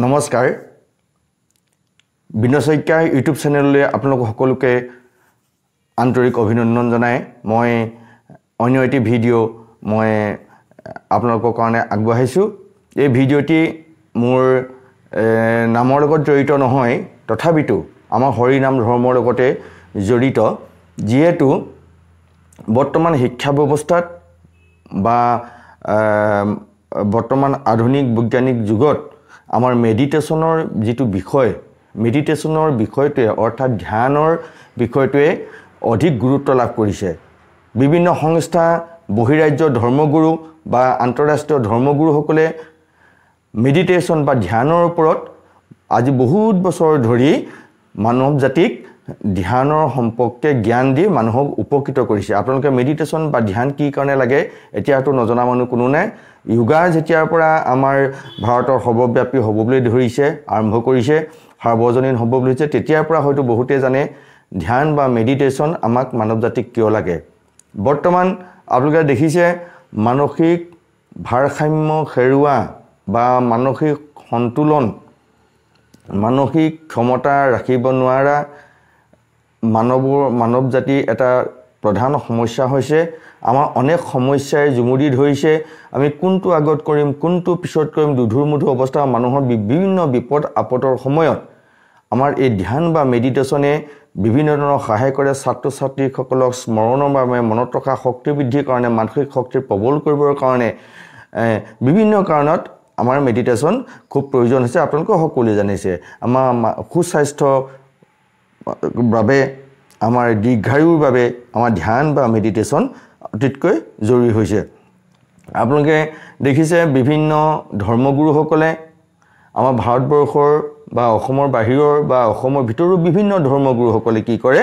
নমস্কাৰ বিন্দ শইকীয়াৰ ইউটিউব চেনেললৈ আপোনালোক সকলোকে আন্তৰিক অভিনন্দন জনাই মই অন্য এটি ভিডিঅ' মই আপোনালোকৰ কাৰণে আগবঢ়াইছোঁ এই ভিডিঅ'টি মোৰ নামৰ লগত জড়িত নহয় তথাপিতো আমাৰ হৰিনাম ধৰ্মৰ লগতে জড়িত যিহেতু বৰ্তমান শিক্ষা ব্যৱস্থাত বা বৰ্তমান আধুনিক বৈজ্ঞানিক যুগত আমাৰ মেডিটেশ্যনৰ যিটো বিষয় মেডিটেশ্যনৰ বিষয়টোৱে অৰ্থাৎ ধ্যানৰ বিষয়টোৱে অধিক গুৰুত্ব লাভ কৰিছে বিভিন্ন সংস্থা বহিৰাজ্য ধৰ্মগুৰু বা আন্তঃৰাষ্ট্ৰীয় ধৰ্মগুৰুসকলে মেডিটেশ্যন বা ধ্যানৰ ওপৰত আজি বহুত বছৰ ধৰি মানৱ জাতিক ধ্যানৰ সম্পৰ্কে জ্ঞান দি মানুহক উপকৃত কৰিছে আপোনালোকে মেডিটেশ্যন বা ধ্যান কি কাৰণে লাগে এতিয়াতো নজনা মানুহ কোনো নাই যোগা যেতিয়াৰ পৰা আমাৰ ভাৰতৰ সৰ্বব্যাপী হ'ব বুলি ধৰিছে আৰম্ভ কৰিছে সাৰ্বজনীন হ'ব বুলি হৈছে তেতিয়াৰ পৰা হয়তো বহুতে জানে ধ্যান বা মেডিটেশ্যন আমাক মানৱ জাতিক কিয় লাগে বৰ্তমান আপোনালোকে দেখিছে মানসিক ভাৰসাম্য হেৰুৱা বা মানসিক সন্তুলন মানসিক ক্ষমতা ৰাখিব নোৱাৰা মানৱৰ মানৱ জাতিৰ এটা প্ৰধান সমস্যা হৈছে আমাৰ অনেক সমস্যাই জুমুৰি ধৰিছে আমি কোনটো আগত কৰিম কোনটো পিছত কৰিম দুধুৰ মধুৰ অৱস্থা মানুহৰ বিভিন্ন বিপদ আপদৰ সময়ত আমাৰ এই ধ্যান বা মেডিটেশ্যনে বিভিন্ন ধৰণৰ সহায় কৰে ছাত্ৰ ছাত্ৰীসকলক স্মৰণৰ বাবে মনত ৰখা শক্তি বৃদ্ধিৰ কাৰণে মানসিক শক্তি প্ৰবল কৰিবৰ কাৰণে বিভিন্ন কাৰণত আমাৰ মেডিটেশ্যন খুব প্ৰয়োজন হৈছে আপোনালোকে সকলোৱে জানিছে আমাৰ সুস্বাস্থ্য বাবে আমাৰ দীৰ্ঘায়ুৰ বাবে আমাৰ ধ্যান বা মেডিটেশ্যন অতীতকৈ জৰুৰী হৈছে আপোনালোকে দেখিছে বিভিন্ন ধৰ্মগুৰুসকলে আমাৰ ভাৰতবৰ্ষৰ বা অসমৰ বাহিৰৰ বা অসমৰ ভিতৰৰ বিভিন্ন ধৰ্মগুৰুসকলে কি কৰে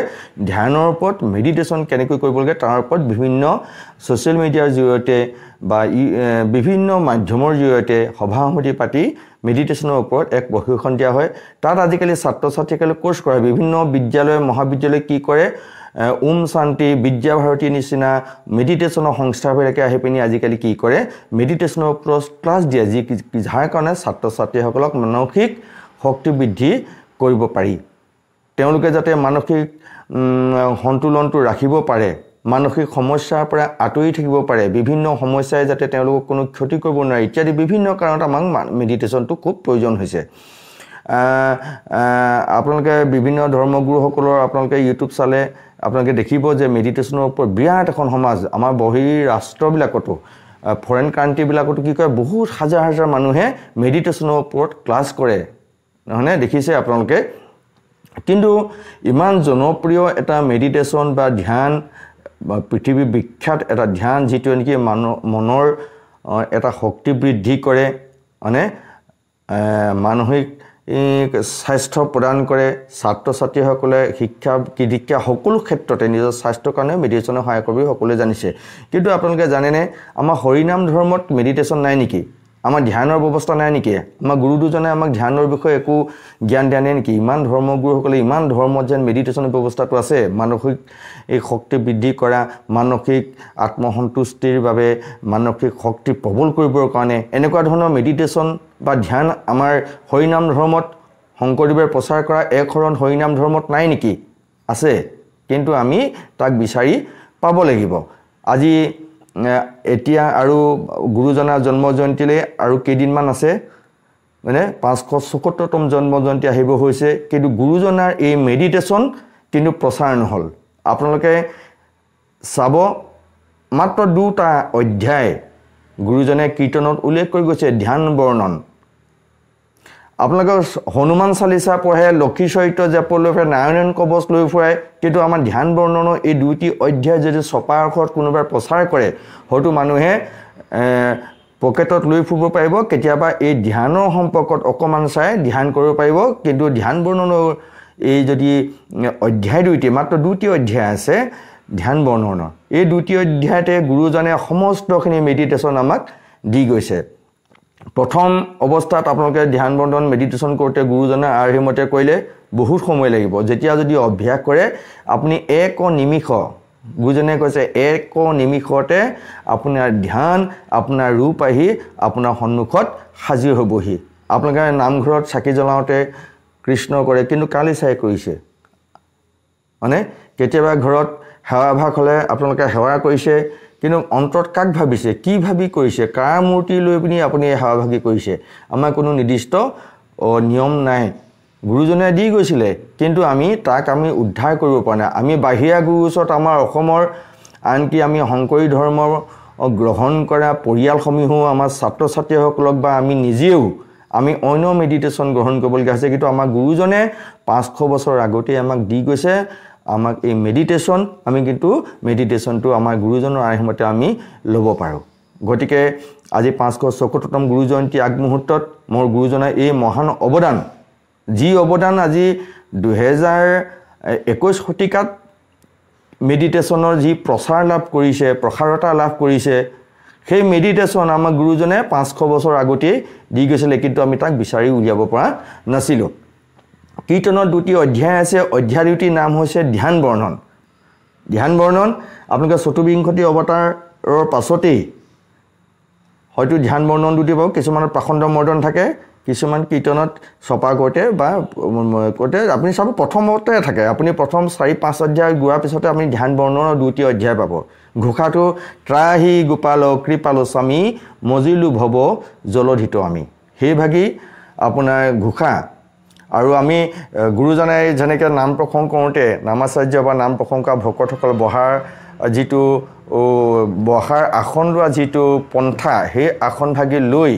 ধ্যানৰ ওপৰত মেডিটেশ্যন কেনেকৈ কৰিব লাগে তাৰ ওপৰত বিভিন্ন ছ'চিয়েল মিডিয়াৰ জৰিয়তে বা ই বিভিন্ন মাধ্যমৰ জৰিয়তে সভা সমিতি পাতি মেডিটেশ্যনৰ ওপৰত এক প্ৰশিক্ষণ দিয়া হয় তাত আজিকালি ছাত্ৰ ছাত্ৰীসকলে ক'ৰ্চ কৰা হয় বিভিন্ন বিদ্যালয় মহাবিদ্যালয় কি কৰে ওম শান্তি বিদ্যা নিচিনা মেডিটেশ্যনৰ সংস্থাবিলাকে আহি পিনি আজিকালি কি কৰে মেডিটেশ্যনৰ ওপৰত ক্লাছ দিয়ে যি যাৰ কাৰণে ছাত্ৰ ছাত্ৰীসকলক মানসিক শক্তি বৃদ্ধি কৰিব পাৰি তেওঁলোকে যাতে মানসিক সন্তুলনটো ৰাখিব পাৰে মানসিক সমস্যাৰ পৰা আঁতৰি থাকিব পাৰে বিভিন্ন সমস্যাই যাতে তেওঁলোকক কোনো ক্ষতি কৰিব নোৱাৰে ইত্যাদি বিভিন্ন কাৰণত আমাক মেডিটেশ্যনটো খুব প্ৰয়োজন হৈছে আপোনালোকে বিভিন্ন ধৰ্মগুৰুসকলৰ আপোনালোকে ইউটিউব চালে আপোনালোকে দেখিব যে মেডিটেশ্যনৰ ওপৰত বিৰাট এখন সমাজ আমাৰ বহি ৰাষ্ট্ৰবিলাকতো ফৰেন কাণ্ট্ৰিবিলাকতো কি কয় বহুত হাজাৰ হাজাৰ মানুহে মেডিটেশ্যনৰ ওপৰত ক্লাছ কৰে নহয়নে দেখিছে আপোনালোকে কিন্তু ইমান জনপ্ৰিয় এটা মেডিটেশ্যন বা ধ্যান পৃথিৱী বিখ্যাত এটা ধ্যান যিটো নেকি মানুহ মনৰ এটা শক্তি বৃদ্ধি কৰে মানে মানসিক স্বাস্থ্য প্ৰদান কৰে ছাত্ৰ ছাত্ৰীসকলে শিক্ষা দীক্ষা সকলো ক্ষেত্ৰতে নিজৰ স্বাস্থ্যৰ কাৰণে মেডিটেশ্যনৰ সহায় কৰিব সকলোৱে জানিছে কিন্তু আপোনালোকে জানেনে আমাৰ হৰিনাম ধৰ্মত মেডিটেশ্যন নাই নেকি আমাৰ ধ্যানৰ ব্যৱস্থা নাই নেকি আমাৰ গুৰু দুজনে আমাক ধ্যানৰ বিষয়ে একো জ্ঞান দিয়া নাই নেকি ইমান ধৰ্মগুৰুসকলে ইমান ধৰ্মত যেন মেডিটেশ্যনৰ ব্যৱস্থাটো আছে মানসিক এই শক্তি বৃদ্ধি কৰা মানসিক আত্মসন্তুষ্টিৰ বাবে মানসিক শক্তি প্ৰবল কৰিবৰ কাৰণে এনেকুৱা ধৰণৰ মেডিটেশ্যন বা ধ্যান আমাৰ হৰিনাম ধৰ্মত শংকৰদেৱে প্ৰচাৰ কৰা এক শৰণ হৰিনাম ধৰ্মত নাই নেকি আছে কিন্তু আমি তাক বিচাৰি পাব লাগিব আজি এতিয়া আৰু গুৰুজনাৰ জন্ম জয়ন্তীলৈ আৰু কেইদিনমান আছে মানে পাঁচশ চৌসত্তৰতম জন্ম জয়ন্তী আহিব হৈছে কিন্তু গুৰুজনাৰ এই মেডিটেশ্যন কিন্তু প্ৰচাৰ নহ'ল আপোনালোকে চাব মাত্ৰ দুটা অধ্যায় গুৰুজনে কীৰ্তনত উল্লেখ কৰি গৈছে ধ্যান বৰ্ণন আপোনালোকে হনুমান চালিচা পঢ়ে লক্ষী চৰিত্ৰ জাপ লৈ ফুৰে নাৰায়ণ কবচ লৈ ফুৰাই কিন্তু আমাৰ ধ্যান বৰ্ণনৰ এই দুইটি অধ্যায় যদি ছপা অৰ্ষত কোনোবাই প্ৰচাৰ কৰে হয়তো মানুহে পকেটত লৈ ফুৰিব পাৰিব কেতিয়াবা এই ধ্যানৰ সম্পৰ্কত অকণমান চাই ধ্যান কৰিব পাৰিব কিন্তু ধ্যান বৰ্ণনৰ এই যদি অধ্যায় দুইটি মাত্ৰ দুটি অধ্যায় আছে ধ্যান বৰ্ণনৰ এই দুটি অধ্যায়তে গুৰুজনে সমস্তখিনি মেডিটেশ্যন আমাক দি গৈছে প্ৰথম অৱস্থাত আপোনালোকে ধ্যান বন্ধন মেডিটেশ্যন কৰোঁতে গুৰুজনে আৰ্হিমতে কৰিলে বহুত সময় লাগিব যেতিয়া যদি অভ্যাস কৰে আপুনি এক নিমিষ গুৰুজনে কৈছে এক নিমিষতে আপোনাৰ ধ্যান আপোনাৰ ৰূপ আহি আপোনাৰ সন্মুখত সাজিৰ হ'বহি আপোনালোকে নামঘৰত চাকি জ্বলাওঁতে কৃষ্ণ কৰে কিন্তু কালি চাই কৰিছে মানে কেতিয়াবা ঘৰত সেৱাভাগ হ'লে আপোনালোকে সেৱা কৰিছে কিন্তু অন্তৰত কাক ভাবিছে কি ভাবি কৰিছে কাৰ মূৰ্তি লৈ পিনি আপুনি এই সেৱাভাগী কৰিছে আমাৰ কোনো নিৰ্দিষ্ট নিয়ম নাই গুৰুজনে দি গৈছিলে কিন্তু আমি তাক আমি উদ্ধাৰ কৰিব পৰা নাই আমি বাহিৰা গুৰু ওচৰত আমাৰ অসমৰ আনকি আমি শংকৰী ধৰ্ম গ্ৰহণ কৰা পৰিয়ালসমূহো আমাৰ ছাত্ৰ ছাত্ৰীসকলক বা আমি নিজেও আমি অন্য মেডিটেশ্যন গ্ৰহণ কৰিবলগীয়া হৈছে কিন্তু আমাৰ গুৰুজনে পাঁচশ বছৰ আগতেই আমাক দি গৈছে আমাক এই মেডিটেশ্যন আমি কিন্তু মেডিটেশ্যনটো আমাৰ গুৰুজনৰ আই আমি ল'ব পাৰোঁ গতিকে আজি পাঁচশ চৌসত্তৰতম গুৰু জয়ন্তী আগমুহূৰ্তত মোৰ গুৰুজনাই এই মহান অৱদান যি অৱদান আজি দুহেজাৰ একৈছ শতিকাত মেডিটেশ্যনৰ যি প্ৰচাৰ লাভ কৰিছে প্ৰসাৰতা লাভ কৰিছে সেই মেডিটেশ্যন আমাৰ গুৰুজনে পাঁচশ বছৰ আগতেই দি গৈছিলে কিন্তু আমি তাক বিচাৰি উলিয়াব পৰা নাছিলোঁ কীৰ্তনৰ দুটি অধ্যায় আছে অধ্যায় দুটিৰ নাম হৈছে ধ্যান বৰ্ণন ধ্যান বৰ্ণন আপোনালোকে চতুৰ্িংশতি অৱতাৰৰ পাছতেই হয়তো ধ্যান বৰ্ণন দুটি পাব কিছুমানত প্ৰাখণ্ড মৰ্দন থাকে কিছুমান কীৰ্তনত চপা কৰোঁতে বা কৰোঁতে আপুনি চাব প্ৰথমতে থাকে আপুনি প্ৰথম চাৰি পাঁচ অধ্যায় গোৱাৰ পিছতে আপুনি ধ্যান বৰ্ণনৰ দুটি অধ্যায় পাব ঘোষাটো ত্ৰাহি গোপাল কৃপাল স্বামী মজিলো ভৱ জলধিত আমি সেইভাগি আপোনাৰ ঘোষা আৰু আমি গুৰুজনাই যেনেকৈ নাম প্ৰসংগ কৰোঁতে নামাচাৰ্য বা নাম প্ৰসংগ কৰা ভকতসকল বহাৰ যিটো বহাৰ আসন লোৱা যিটো পন্থা সেই আসন ভাগি লৈ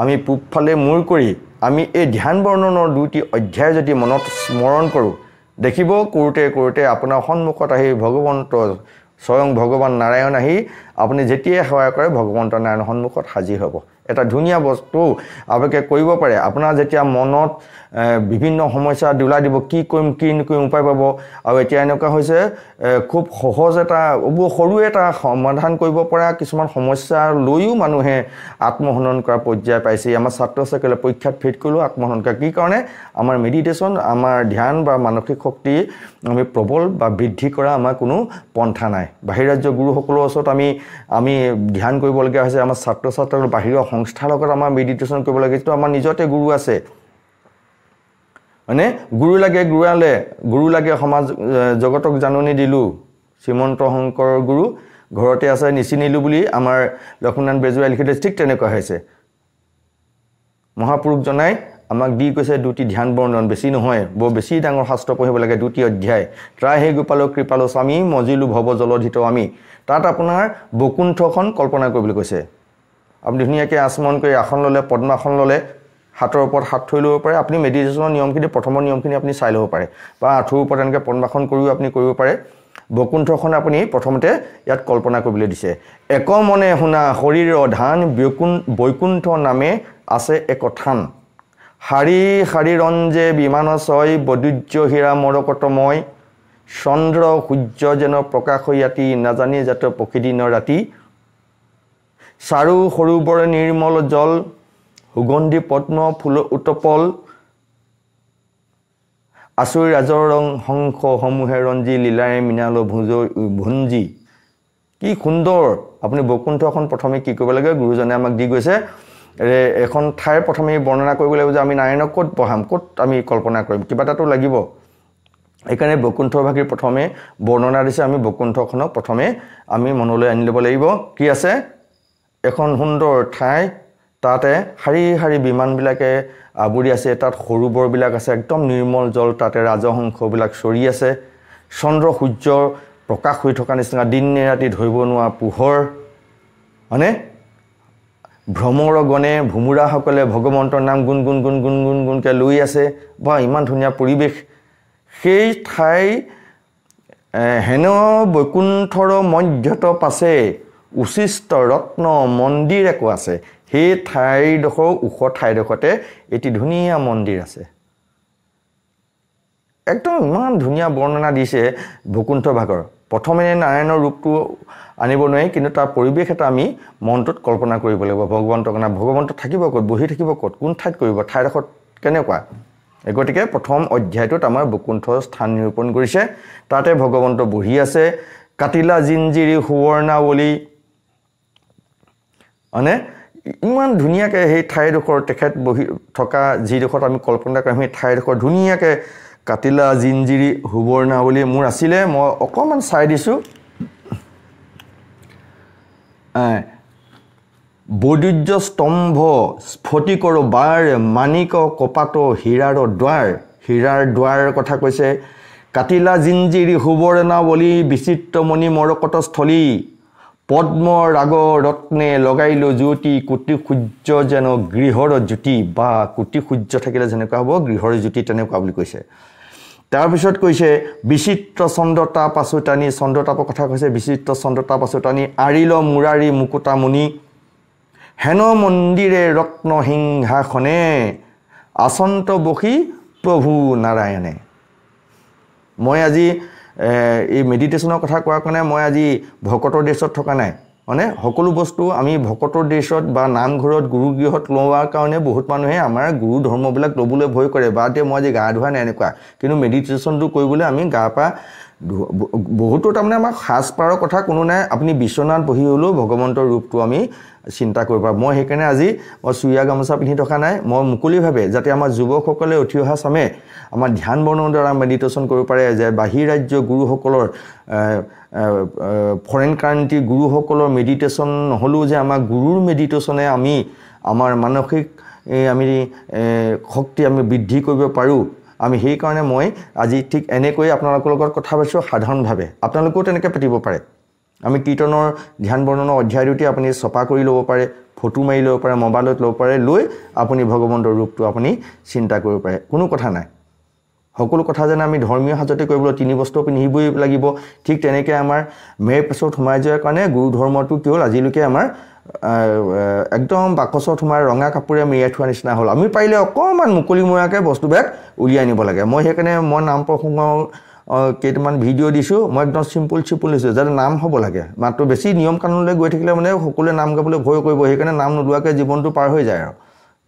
আমি পূবফালে মূৰ কৰি আমি এই ধ্যান বৰ্ণনৰ দুইটি অধ্যায় যদি মনত স্মৰণ কৰোঁ দেখিব কৰোঁতে কৰোঁতে আপোনাৰ সন্মুখত আহি ভগৱন্ত স্বয়ং ভগৱান নাৰায়ণ আহি আপুনি যেতিয়াই সেৱা কৰে ভগৱন্ত নাৰায়ণৰ সন্মুখত সাজি হ'ব এটা ধুনীয়া বস্তু আপোনালোকে কৰিব পাৰে আপোনাৰ যেতিয়া মনত বিভিন্ন সমস্যা দোলাই দিব কি কৰিম কি নকৰিম উপায় পাব আৰু এতিয়া এনেকুৱা হৈছে খুব সহজ এটা সৰু এটা সমাধান কৰিব পৰা কিছুমান সমস্যা লৈও মানুহে আত্মসন্ধন কৰা পৰ্যায় পাইছে আমাৰ ছাত্ৰ ছাত্ৰছাত্ৰীসকলে পৰীক্ষাত ফিট কৰিলেও আত্মসন্ধন কৰা কি কাৰণে আমাৰ মেডিটেশ্যন আমাৰ ধ্যান বা মানসিক শক্তি আমি প্ৰবল বা বৃদ্ধি কৰা আমাৰ কোনো পন্থা নাই বাহিৰাজ্য গুৰুসকলৰ ওচৰত আমি আমি ধ্যান কৰিবলগীয়া হৈছে আমাৰ ছাত্ৰ ছাত্ৰীৰ বাহিৰৰ সংস্থাৰ লগত আমাৰ মেডিটেশ্যন কৰিব লাগে যিটো আমাৰ নিজতে গুৰু আছে মানে গুৰু লাগে গুৰালে গুৰু লাগে সমাজ জগতক জাননী দিলোঁ শ্ৰীমন্ত শংকৰৰ গুৰু ঘৰতে আছে নিচিনিলোঁ বুলি আমাৰ লক্ষ্মীনাথ বেজুৱাই লিখিলে ঠিক তেনেকুৱা হৈছে মহাপুৰুষজনাই আমাক দি কৈছে দুটি ধ্যান বৰ্ণন বেছি নহয় বৰ বেছি ডাঙৰ শাস্ত্ৰ পঢ়িব লাগে দুটি অধ্যায় ত্ৰাই হে গোপাল কৃপাল স্বামী মজিলো ভৱ জলধিত আমি তাত আপোনাৰ বকুণ্ঠখন কল্পনা কৰিবলৈ কৈছে আপুনি ধুনীয়াকৈ আচমন কৰি আসন ল'লে পদ্মাসন ল'লে হাতৰ ওপৰত হাত থৈ ল'ব পাৰে আপুনি মেডিটেশ্যনৰ নিয়মখিনি প্ৰথমৰ নিয়মখিনি আপুনি চাই ল'ব পাৰে বা আঁঠুৰ ওপৰত এনেকৈ পদ্মাসন কৰিও আপুনি কৰিব পাৰে বৈকুণ্ঠখন আপুনি প্ৰথমতে ইয়াত কল্পনা কৰিবলৈ দিছে এক মনে শুনা শৰীৰ ধান বৈকুণ বৈকুণ্ঠ নামে আছে এক থান শাৰী শাৰী ৰঞ্জে বিমান ছয় বদুৰ্য হীৰা মৰকটময় চন্দ্ৰ সূৰ্য যেন প্ৰকাশ ৰাতি নাজানি জাত প্ৰকৃতি ন ৰাতি চাৰু সৰু বৰ নিৰ্মল জল সুগন্ধি পদ্ম ফুল উতপল আচুৰি ৰাজৰ ৰং সমূহে ৰঞ্জি লীলাৰে মিনালো ভোজ ভুঞ্জি কি সুন্দৰ আপুনি বৈকুণ্ঠখন প্ৰথমে কি কৰিব লাগে গুৰুজনে আমাক দি গৈছে এখন ঠাইৰ প্ৰথমে বৰ্ণনা কৰিব লাগিব যে আমি নাৰায়ণক ক'ত পঢ়াম ক'ত আমি কল্পনা কৰিম কিবা এটাতো লাগিব সেইকাৰণে বৈকুণ্ঠভাগীৰ প্ৰথমে বৰ্ণনা দিছে আমি বৈকুণ্ঠখনক প্ৰথমে আমি মনলৈ আনি ল'ব লাগিব কি আছে এখন সুন্দৰ ঠাই তাতে শাৰী শাৰী বিমানবিলাকে আৱৰি আছে তাত সৰু বৰবিলাক আছে একদম নিৰ্মল জল তাতে ৰাজহংসবিলাক চৰি আছে চন্দ্ৰ সূৰ্য প্ৰকাশ হৈ থকা নিচিনা দিন নিৰাতি ধৰিব নোৱাৰা পোহৰ হয়নে ভ্ৰমৰ গণে ভুমুৰাসকলে ভগৱন্তৰ নাম গুণ গুণ গুণ গুণ গুণ গুণকৈ লৈ আছে বা ইমান ধুনীয়া পৰিৱেশ সেই ঠাই হেন বৈকুণ্ঠৰ মধ্যত পাছে উচিষ্ট ৰত্ন মন্দিৰ একো আছে সেই ঠাইডোখৰ ওখ ঠাইডোখৰতে এটি ধুনীয়া মন্দিৰ আছে একদম ইমান ধুনীয়া বৰ্ণনা দিছে ভূকুণ্ঠ ভাগৰ প্ৰথমে নাৰায়ণৰ ৰূপটো আনিব নোৱাৰি কিন্তু তাৰ পৰিৱেশ এটা আমি মনটোত কল্পনা কৰিব লাগিব ভগৱন্তৰ কাৰণে ভগৱন্ত থাকিব ক'ত বহি থাকিব ক'ত কোন ঠাইত কৰিব ঠাইডোখৰত কেনেকুৱা গতিকে প্ৰথম অধ্যায়টোত আমাৰ বকুণ্ঠ স্থান নিৰূপণ কৰিছে তাতে ভগৱন্ত বহি আছে কাটিলা জিঞ্জিৰি সুৱৰ্ণাৱলী মানে ইমান ধুনীয়াকৈ সেই ঠাইডোখৰ তেখেত বহি থকা যিডোখৰত আমি কল্পনা কৰিম সেই ঠাইডোখৰ ধুনীয়াকৈ কাটিলা জিনজিৰি সুবৰ্ণা বুলি মোৰ আছিলে মই অকণমান চাই দিছোঁ বৈদুৰ্য স্তম্ভ স্ফটিকৰ বাৰ মাণিক কপাত হীৰাৰ দুৱাৰ হীৰাৰ দুৱাৰ কথা কৈছে কাটিলা জিনজিৰি সুবৰ্ণাৱলী বিচিত্ৰমণি মৰকটস্থলী পদ্ম ৰাগ ৰত্নে লগাইলো জ্যোতি কোটি সূৰ্য যেন গৃহৰ জ্যোতি বা কোটি সূৰ্য থাকিলে যেনেকুৱা হ'ব গৃহৰ জ্যোতি তেনেকুৱা বুলি কৈছে তাৰপিছত কৈছে বিচিত্ৰ চন্দ্ৰতা টানি চন্দ্ৰতাপৰ কথা কৈছে বিচিত্ৰ চন্দ্ৰতা টানি আৰিল মুৰাৰী মুকুতামণি হেন মন্দিৰে ৰত্ন সিংহাসনে আচন্ত বসী প্ৰভু নাৰায়ণে মই আজি এই মেডিটেশ্যনৰ কথা কোৱাৰ কাৰণে মই আজি ভকতৰ দেশত থকা নাই মানে সকলো বস্তু আমি ভকতৰ দেশত বা নামঘৰত গুৰু গৃহত লোৱাৰ কাৰণে বহুত মানুহে আমাৰ গুৰু ধৰ্মবিলাক ল'বলৈ ভয় কৰে বা এতিয়া মই আজি গা ধোৱা নাই এনেকুৱা কিন্তু মেডিটেশ্যনটো কৰিবলৈ আমি গা পা বহুতো তাৰমানে আমাৰ সাজপাৰৰ কথা কোনো নাই আপুনি বিশ্বনাথ বহি হ'লেও ভগৱন্তৰ ৰূপটো আমি চিন্তা কৰিব পাৰোঁ মই সেইকাৰণে আজি মই চুৰিয়া গামোচা পিন্ধি থকা নাই মই মুকলিভাৱে যাতে আমাৰ যুৱকসকলে উঠি অহা চামে আমাৰ ধ্যান বৰ্ণৰ দ্বাৰা মেডিটেশ্যন কৰিব পাৰে যে বাহিৰ ৰাজ্য গুৰুসকলৰ ফৰেন কাৰ্ণ্টি গুৰুসকলৰ মেডিটেশ্যন নহ'লেও যে আমাৰ গুৰুৰ মেডিটেশ্যনে আমি আমাৰ মানসিক আমি শক্তি আমি বৃদ্ধি কৰিব পাৰোঁ আমি সেইকাৰণে মই আজি ঠিক এনেকৈয়ে আপোনালোকৰ লগত কথা পাতিছোঁ সাধাৰণভাৱে আপোনালোকেও তেনেকৈ পাতিব পাৰে আমি কীৰ্তনৰ ধ্যান বৰ্ণনৰ অধ্যায় দুটি আপুনি ছপা কৰি ল'ব পাৰে ফটো মাৰি ল'ব পাৰে মোবাইলত ল'ব পাৰে লৈ আপুনি ভগৱন্তৰ ৰূপটো আপুনি চিন্তা কৰিব পাৰে কোনো কথা নাই সকলো কথা যেনে আমি ধৰ্মীয় সাজতে কৰিবলৈ তিনি বস্তু পিন্ধিবই লাগিব ঠিক তেনেকৈ আমাৰ মেৰ পেছত সোমাই যোৱাৰ কাৰণে গুৰু ধৰ্মটো কেৱল আজিলৈকে আমাৰ একদম বাকচত সোমাই ৰঙা কাপোৰে মেৰিয়াই থোৱাৰ নিচিনা হ'ল আমি পাৰিলে অকণমান মুকলিমূৰীয়াকৈ বস্তুবিলাক উলিয়াই আনিব লাগে মই সেইকাৰণে মই নাম প্ৰসংগ কেইটামান ভিডিঅ' দিছোঁ মই একদম চিম্পুল চিম্পুল দিছোঁ যাতে নাম হ'ব লাগে মাত্ৰ বেছি নিয়ম কানুনলৈ গৈ থাকিলে মানে সকলোৱে নাম গাবলৈ ভয় কৰিব সেইকাৰণে নাম নোলোৱাকৈ জীৱনটো পাৰ হৈ যায় আৰু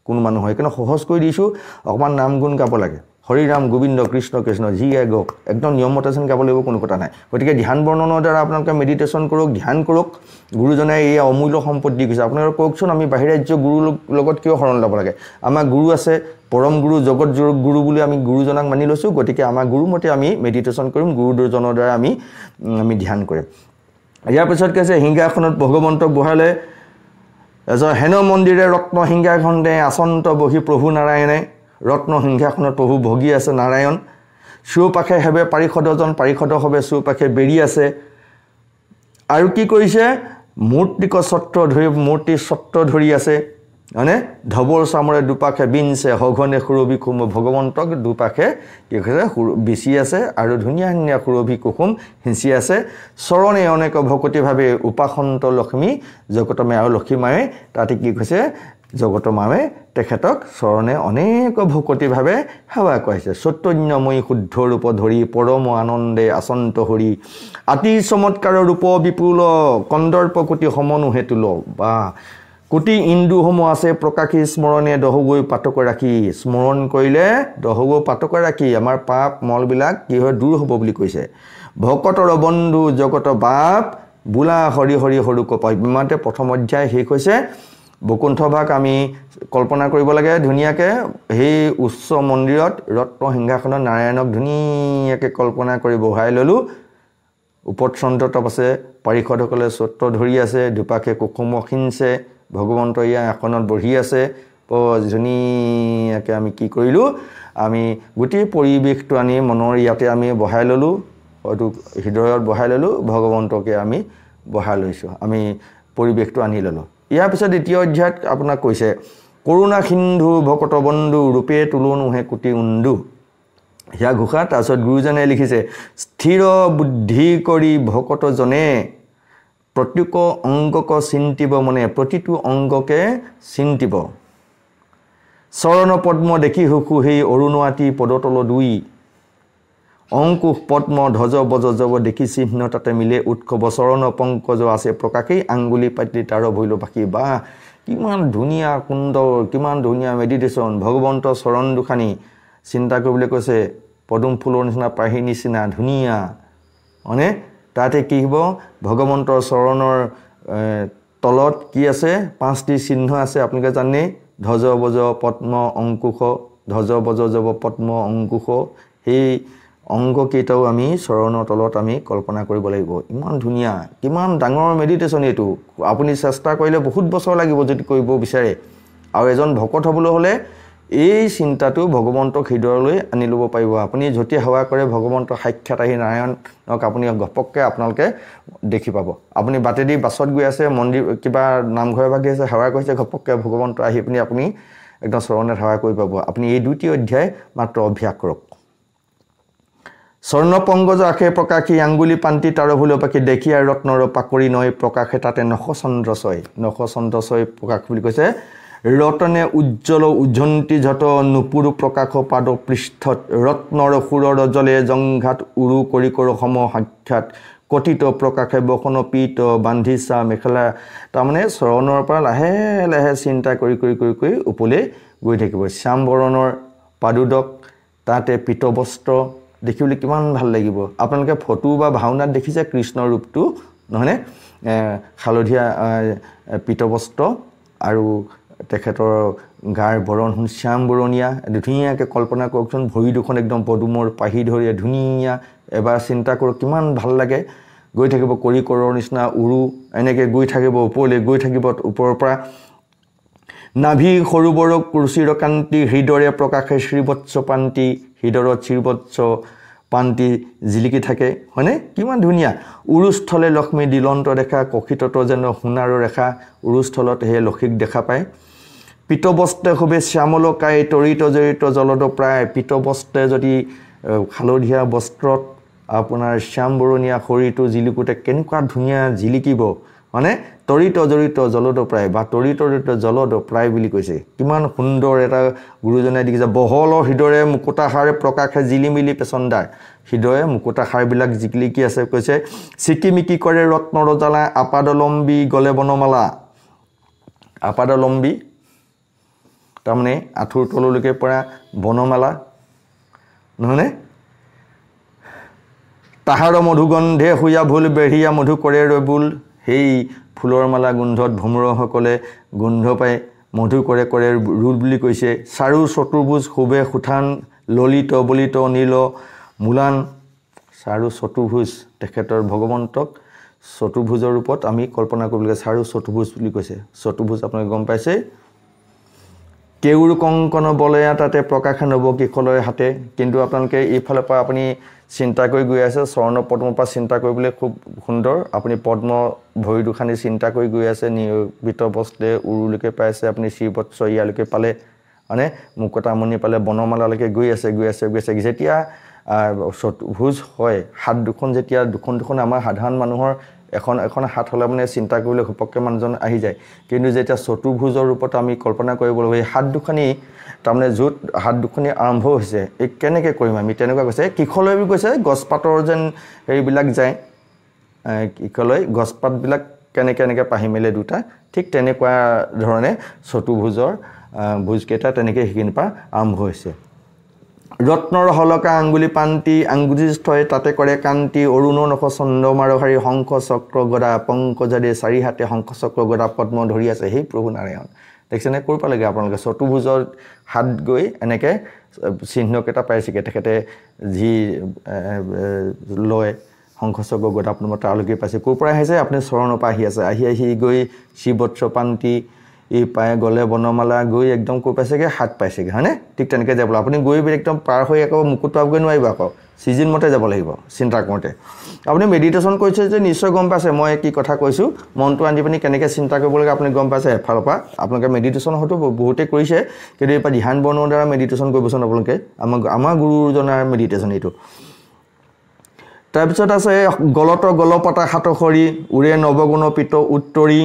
কোনো মানুহ হয় সেইকাৰণে সহজ কৰি দিছোঁ অকণমান নাম গুণ গাব লাগে হৰিৰাম গোবিন্দ কৃষ্ণ কৃষ্ণ যি এ গক একদম নিয়মমতে যেন গাব লাগিব কোনো কথা নাই গতিকে ধ্যান বৰ্ণনৰ দ্বাৰা আপোনালোকে মেডিটেশ্যন কৰক ধ্যান কৰক গুৰুজনে এই অমূল্য সম্পদ দি গৈছে আপোনালোকে কওকচোন আমি বাহিৰাজ্য গুৰুৰ লগত কিয় শৰণ ল'ব লাগে আমাৰ গুৰু আছে পৰম গুৰু জগত জগ গুৰু বুলি আমি গুৰুজনাক মানি লৈছোঁ গতিকে আমাৰ গুৰুমতে আমি মেডিটেশ্যন কৰিম গুৰু দুজনৰ দ্বাৰা আমি আমি ধ্যান কৰিম ইয়াৰ পিছত কৈছে সিংহাসনত ভগৱন্ত বহালে এজন হেন মন্দিৰে ৰত্ন দে আচন্ত বহি প্ৰভু নাৰায়ণে ৰত্ন সিংহাসনত প্ৰভু ভগি আছে নাৰায়ণ চৌপাশে হেবে পাৰিষদজন পাৰিষদ হবে চৌপাশে বেৰি আছে আৰু কি কৰিছে মূৰ্তিক সত্ৰ ধৰি মূৰ্তি সত্ৰ ধৰি আছে মানে ধবল চামৰে দুপাশে বিনছে সঘনে সুৰভি কুম ভগৱন্তক দুপাশে কি কৈছে বিচি আছে আৰু ধুনীয়া ধুনীয়া সুৰভি কুসুম সিঁচি আছে চৰণে অনেক ভকতিভাৱে উপাসন্ত লক্ষ্মী জগত মায়ে আৰু লক্ষ্মী মায়ে তাতে কি কৈছে জগত মামে তেখেতক চৰণে অনেক ভকতিভাৱে সেৱা কৰাইছে চৈতন্যময়ী শুদ্ধ ৰূপ ধৰি পৰম আনন্দে আচন্ত হৰি আতি চমৎকাৰ ৰূপ বিপুল কন্দৰ্পকুটি সমনোহে তোল বা কোটি ইন্দুসমূহ আছে প্ৰকাশী স্মৰণে দহগৈ পাতক ৰাখি স্মৰণ কৰিলে দহগৈ পাতক ৰাখি আমাৰ পাপ মলবিলাক কি হয় দূৰ হ'ব বুলি কৈছে ভকতৰ বন্ধু জগত বাপ বোলা হৰি হৰি সৰু কপাইমানতে প্ৰথম অধ্যায় শেষ হৈছে বকুণ্ঠভাগ আমি কল্পনা কৰিব লাগে ধুনীয়াকৈ সেই উচ্চ মন্দিৰত ৰত্ন সিংহাসনত নাৰায়ণক ধুনীয়াকৈ কল্পনা কৰি বহাই ল'লোঁ ওপৰত চন্দ্ৰতপ আছে পাৰিষদসকলে চত্ৰ ধৰি আছে দুপাশে কুসুম সিঞ্চে ভগৱন্ত ইয়াৰ আসনত বহি আছে বৰ ধুনীয়াকৈ আমি কি কৰিলোঁ আমি গোটেই পৰিৱেশটো আনি মনৰ ইয়াতে আমি বহাই ল'লোঁ হয়তো হৃদয়ত বহাই ল'লোঁ ভগৱন্তকে আমি বহাই লৈছোঁ আমি পৰিৱেশটো আনি ল'লোঁ ইয়াৰ পিছত দ্বিতীয় অধ্যায়ত আপোনাক কৈছে কৰুণা সিন্ধু ভকত বন্ধু ৰূপে তোলো নোহে কুটি উন্দু সেয়া ঘোষা তাৰপিছত গুৰুজনে লিখিছে স্থিৰ বুদ্ধি কৰি ভকতজনে প্ৰতিক অংগক চিন্তিব মানে প্ৰতিটো অংগকে চিন্তিব চৰণ পদ্ম দেখি হুখু সেই অৰুণৱাটী পদতল দুই অংকুশ পদ্ম ধ্বজ বজ যব দেখি চিহ্ন তাতে মিলে উৎসৱ চৰণ পংকজ আছে প্ৰকাশেই আঙুলি পাতি তাৰ ভৈল বাকী বা কিমান ধুনীয়া সুন্দৰ কিমান ধুনীয়া মেডিটেশ্যন ভগৱন্ত চৰণ দুখানি চিন্তা কৰিবলৈ কৈছে পদুম ফুলৰ নিচিনা পাহিৰ নিচিনা ধুনীয়া মানে তাতে কি হ'ব ভগৱন্তৰ চৰণৰ তলত কি আছে পাঁচটি চিহ্ন আছে আপোনালোকে জানেই ধ্বজ বজ পদ্ম অংকুশ ধ্বজ বজ যব পদ্ম অংকুশ সেই অংকেইটাও আমি চৰণৰ তলত আমি কল্পনা কৰিব লাগিব ইমান ধুনীয়া কিমান ডাঙৰ মেডিটেশ্যন এইটো আপুনি চেষ্টা কৰিলে বহুত বছৰ লাগিব যদি কৰিব বিচাৰে আৰু এজন ভকত হ'বলৈ হ'লে এই চিন্তাটো ভগৱন্তক হৃদয়লৈ আনি ল'ব পাৰিব আপুনি যতি সেৱা কৰে ভগৱন্ত সাক্ষাৎ আহি নাৰায়ণক আপুনি ঘপককৈ আপোনালোকে দেখি পাব আপুনি বাটেদি বাছত গৈ আছে মন্দিৰ কিবা নামঘৰে ভাগি আছে সেৱা কৰিছে ঘপককৈ ভগৱন্ত আহি পিনি আপুনি একদম স্মৰণে সেৱা কৰি পাব আপুনি এই দুটি অধ্যায় মাত্ৰ অভ্যাস কৰক স্বৰ্ণ পংগজ আশে প্ৰকাশী আঙুলি পান্তি তাৰ ভুল পাখি দেখি আৰু ৰত্নৰ পাকৰি নৈ প্ৰকাশে তাতে নখ চন্দ্ৰ ছয় নখ চন্দ্ৰ ছয় প্ৰকাশ বুলি কৈছে ৰতনে উজ্জ্বল উজ্জন্তি ঝট নুপুৰ প্ৰকাশ পাদ পৃষ্ঠত ৰত্নৰ সুৰৰ জলে জংঘাত উৰু কৰি কৰ সম সাক্ষাৎ কথিত প্ৰকাশে বসন পীত বান্ধিচা মেখেলা তাৰমানে চৰণৰ পৰা লাহে লাহে চিন্তা কৰি কৰি কৰি কৰি ওপৰলৈ গৈ থাকিব শ্যামবৰণৰ পাদুদক তাতে পীতবস্ত্ৰ দেখিবলৈ কিমান ভাল লাগিব আপোনালোকে ফটো বা ভাওনাত দেখিছে কৃষ্ণ ৰূপটো নহয়নে হালধীয়া পীতবস্ত্ৰ আৰু তেখেতৰ গাৰ বৰণ শুন শ্যাম বৰণীয়া ধুনীয়াকৈ কল্পনা কৰকচোন ভৰি দুখন একদম পদুমৰ পাহি ধৰি ধুনীয়া এবাৰ চিন্তা কৰক কিমান ভাল লাগে গৈ থাকিব কৰি কৰৰ নিচিনা উৰু এনেকৈ গৈ থাকিব ওপৰলৈ গৈ থাকিব ওপৰৰ পৰা নাভি সৰু বৰক সৰুবৰক কান্তি হৃদয়ৰে প্ৰকাশে শ্ৰীবৎস পান্তি হৃদয়ত শ্ৰীবৎস পান্তি জিলিকি থাকে হয়নে কিমান ধুনীয়া উৰুস্থলে লক্ষ্মী দিলন্ত দেখা কষিতত যেন সোণাৰ ৰেখা উৰুস্থলত সেয়ে লক্ষীক দেখা পায় পিতবস্তে শুভে শ্যামলকাই তৰিত জড়িত জলদ প্ৰায় পিতবস্তে যদি হালধীয়া বস্ত্ৰত আপোনাৰ শ্যাম বৰণীয়া শৰীৰটো জিলিকোতে কেনেকুৱা ধুনীয়া জিলিকিব মানে তৰিত জড়িত জলদ প্ৰায় বা তৰিত জড়িত জলদ প্ৰায় বুলি কৈছে কিমান সুন্দৰ এটা গুৰুজনাই দেখিছে বহল হৃদয়ে মুকুতাসাৰে প্ৰকাশে জিলিমিলি পেচন্দাৰ হৃদয়ে মুকুতাসাৰবিলাক জিকিলিকি আছে কৈছে চিকি মিকি কৰে ৰত্ন ৰত্নৰজালা আপাদলম্বী গলে বনমালা আপাদলম্বী তাৰমানে আঁঠুৰ তললৈকে পৰা বনমালা নহয়নে তাহাৰ মধুগন্ধে শুয়া ভুল বেঢ়িয়া মধু কৰে ৰৈ বোল সেই ফুলৰ মালা গোন্ধত ভোমৰসকলে গোন্ধ পাই মধু কৰে কৰে ৰুল বুলি কৈছে চাৰু চতুৰ্ভুজ শুভে সুঠান ললিত বলিত নীল মূলান চাৰু চতুৰ্ভুজ তেখেতৰ ভগৱন্তক চতুৰ্ভুজৰ ৰূপত আমি কল্পনা কৰিবলগীয়া চাৰু চতুৰ্ভুজ বুলি কৈছে চতুৰ্ভুজ আপোনালোকে গম পাইছে কেউৰ কংকন বলয়া তাতে প্ৰকাশ নব কিশলৈ হাতে কিন্তু আপোনালোকে ইফালৰ পৰা আপুনি চিন্তা কৰি গৈ আছে স্বৰ্ণ পদ্মৰ পৰা চিন্তা কৰিবলৈ খুব সুন্দৰ আপুনি পদ্ম ভৰি দুখানি চিন্তা কৰি গৈ আছে নিয়মিত বস্তে উৰুলৈকে পাই আছে আপুনি শ্ৰীবৎসৰিয়ালৈকে পালে মানে মুকুতামণি পালে বনমালালৈকে গৈ আছে গৈ আছে গৈ আছে যেতিয়া ভোজ হয় হাত দুখন যেতিয়া দুখন দুখন আমাৰ সাধাৰণ মানুহৰ এখন এখন হাত হ'লে মানে চিন্তা কৰিবলৈ ঘপককৈ মানুহজন আহি যায় কিন্তু যেতিয়া চতুৰ্ভুজৰ ৰূপত আমি কল্পনা কৰিব লাগিব এই হাত দুখনি তাৰমানে য'ত হাত দুখনি আৰম্ভ হৈছে এই কেনেকৈ কৰিম আমি তেনেকুৱা কৈছে কিশলৈ বুলি কৈছে গছপাতৰ যেন হেৰিবিলাক যায় কিশলৈ গছপাতবিলাক কেনেকৈ এনেকৈ পাহি মেলে দুটা ঠিক তেনেকুৱা ধৰণে চতুৰ্ভুজৰ ভোজকেইটা তেনেকৈ সেইখিনিৰ পৰা আৰম্ভ হৈছে ৰত্নৰ হলকা আঙুলি পান্তি আঙুলিষ্ঠয়ে তাতে কৰে কান্তি অৰুণ নখ চন্দ্ৰমাৰহাৰী শংখ চক্ৰ গদা পংকজাৰে চাৰি হাতে শংখ চক্ৰ গদা পদ্ম ধৰি আছে সেই প্ৰভু নাৰায়ণ দেখিছেনে ক'ৰ পালেগৈ আপোনালোকে চতুভুজত হাত গৈ এনেকৈ চিহ্নকেইটা পাইছেগৈ তেখেতে যি লয় শংখ চক্ৰ গদা পদ্ম তালৈকে পাইছে ক'ৰ পৰা আহিছে আপুনি চৰণৰ পৰা আহি আছে আহি আহি গৈ শ্ৰীবত্ৰ পান্তি ই পাই গ'লে বনমালা গৈ একদম ক'ৰ পাইছেগৈ হাত পাইছেগৈ হয়নে ঠিক তেনেকৈ যাব যাবলৈ আপুনি গৈ একদম পাৰ হৈ আকৌ মুকুত পাবগৈ নোৱাৰিব আকৌ ছিজন মতে যাব লাগিব চিন্তা কৰোঁতে আপুনি মেডিটেশ্যন কৰিছে যে নিশ্চয় গম পাইছে মই কি কথা কৈছোঁ মনটো আনি পিনি কেনেকৈ চিন্তা কৰিব লাগে আপুনি গম পাইছে এফালৰ পৰা আপোনালোকে মেডিটেশ্যন হয়তো বহুতে কৰিছে কিন্তু এইবাৰ ধ্যান বৰ্ণৰ দ্বাৰা মেডিটেশ্যন কৰিবচোন আপোনালোকে আমাৰ আমাৰ গুৰুজনাৰ মেডিটেশ্যন এইটো তাৰপিছত আছে গলত গলপতা হাতৰ সৰি উৰে পিত উত্তৰি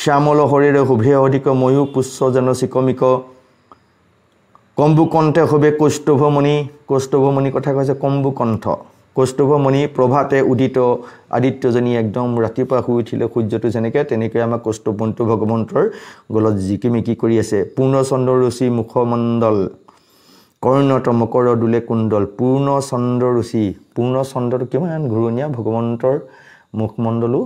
শ্যামল শৰীৰে শুভে অধিক ময়ো পুষ্য যেন চিকমিক কম্বুকণ্ঠে শুভে কৌষ্ঠভমণি কৌষ্ঠভমণি কথা কৈছে কম্বুকণ্ঠ কৌষ্ঠভমণি প্ৰভাতে উদিত আদিত্যজনী একদম ৰাতিপুৱা শুই উঠিলে সূৰ্যটো যেনেকৈ তেনেকৈ আমাৰ কৌষ্ঠপন্থু ভগৱন্তৰ গলত জিকি মিকি কৰি আছে ৰুচি মুখমণ্ডল কৰ্ণত মকৰ দোলে কুণ্ডল পূৰ্ণচন্দ্ৰৰুচি পূৰ্ণচন্দ্ৰটো কিমান ঘূৰণীয়া ভগৱন্তৰ মুখমণ্ডলো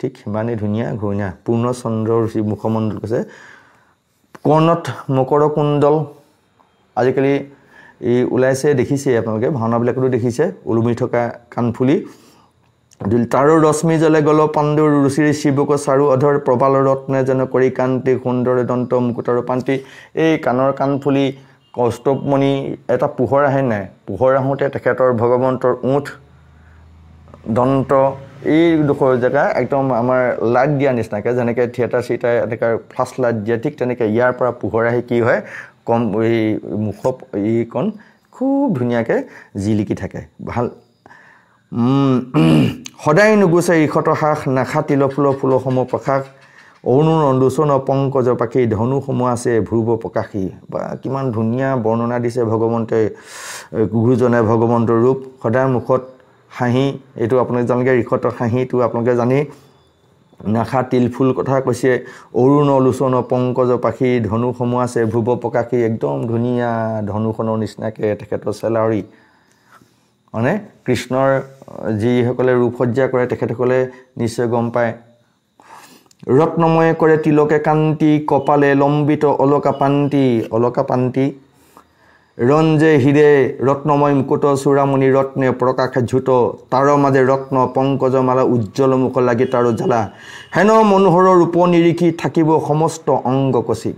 ঠিক সিমানেই ধুনীয়া ঘূৰ্ণীয়া পূৰ্ণচন্দ্ৰৰ যি মুখমণ্ডল কৈছে কৰ্ণত মকৰ কুণ্ডল আজিকালি এই ওলাইছে দেখিছে আপোনালোকে ভাওনাবিলাকতো দেখিছে ওলমি থকা কাণফুলি তাৰো ৰশ্মি জ্বলে গ'ল পাণ্ডুৰ ৰুচিৰে শিৱক চাৰু অধৰ প্ৰবাল ৰত্নে যেন কৰি কান্তি সুন্দৰ দন্ত মুকুতাৰু পান্তি এই কাণৰ কাণফুলি কষ্টমণি এটা পোহৰ আহে নাই পোহৰ আহোঁতে তেখেতৰ ভগৱন্তৰ ওঠ দন্ত এইডোখৰ জেগা একদম আমাৰ লাইট দিয়া নিচিনাকৈ যেনেকৈ থিয়েটাৰ চিয়েটাৰ এনেকৈ ফ্লাছ লাইট দিয়ে ঠিক তেনেকৈ ইয়াৰ পৰা পোহৰ আহি কি হয় কম এই মুখ এইকণ খুব ধুনীয়াকৈ জিলিকি থাকে ভাল সদায় নুগুচে ঈষত হাস নাখা তিলফুল ফুলসম প্ৰকাশ অৰুণ অন্দোচন পংকজ পাখি ধনুসমূহ আছে ভ্ৰুৱ প্ৰকাশী বা কিমান ধুনীয়া বৰ্ণনা দিছে ভগৱন্তই গুৰুজনাই ভগৱন্তৰ ৰূপ সদায় মুখত হাঁহি এইটো আপোনালোকে জানিলে ৰিষতৰ হাঁহিটো আপোনালোকে জানি নাখা তিল ফুল কথা কৈছে অৰুণ লোচন পংকজ পাখি ধনু আছে ভূৱ প্ৰকাশী একদম ধুনীয়া ধনুখনৰ নিচিনাকৈ তেখেতৰ চেলাউৰী মানে কৃষ্ণৰ যিসকলে ৰূপসজ্জা কৰে তেখেতসকলে নিশ্চয় গম পায় ৰত্নময়ে কৰে তিলকে কান্তি কপালে লম্বিত অলকা পান্তি অলকা পান্তি ৰঞ্জে হীৰে ৰত্নময় মুকুট চূড়ামণি ৰত্নে প্ৰকাশ ঝুত তাৰ মাজে ৰত্ন পংকজ মালা উজ্জ্বল মুখ লাগি তাৰ জ্বালা হেন মনোহৰৰ ৰূপ নিৰিখি থাকিব সমস্ত অংগ কচি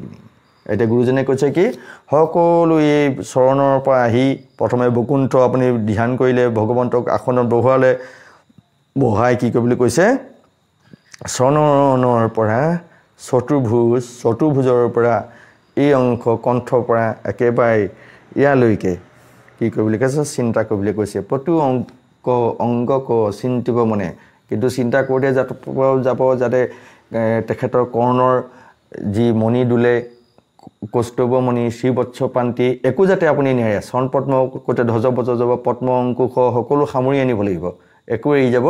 এতিয়া গুৰুজনে কৈছে কি সকলো এই চৰণৰ পৰা আহি প্ৰথমে বকুণ্ঠ আপুনি ধ্যান কৰিলে ভগৱন্তক আসনত বহুৱালে বহাই কি কৰিবলৈ কৈছে চৰণৰ পৰা চতুৰ্ভোজ চতুৰ্ভোজৰ পৰা এই অংশ কণ্ঠৰ পৰা একেবাৰে ইয়ালৈকে কি কৰিবলৈ কৈছে চিন্তা কৰিবলৈ কৈছে প্ৰতি অংক অংগ ক চিন্তিব মনে কিন্তু চিন্তা কৰোঁতে যাতে যাব যাতে তেখেতৰ কৰ্ণৰ যি মণি দোলে কৌস্তুভমণি শ্ৰীবৎসপ্ৰান্তি একো যাতে আপুনি নেহেৰে চৰণ পদ্ম কৈছে ধ্বজ বজ যাব পদ্ম অংকুশ সকলো সামৰি আনিব লাগিব একো এৰি যাব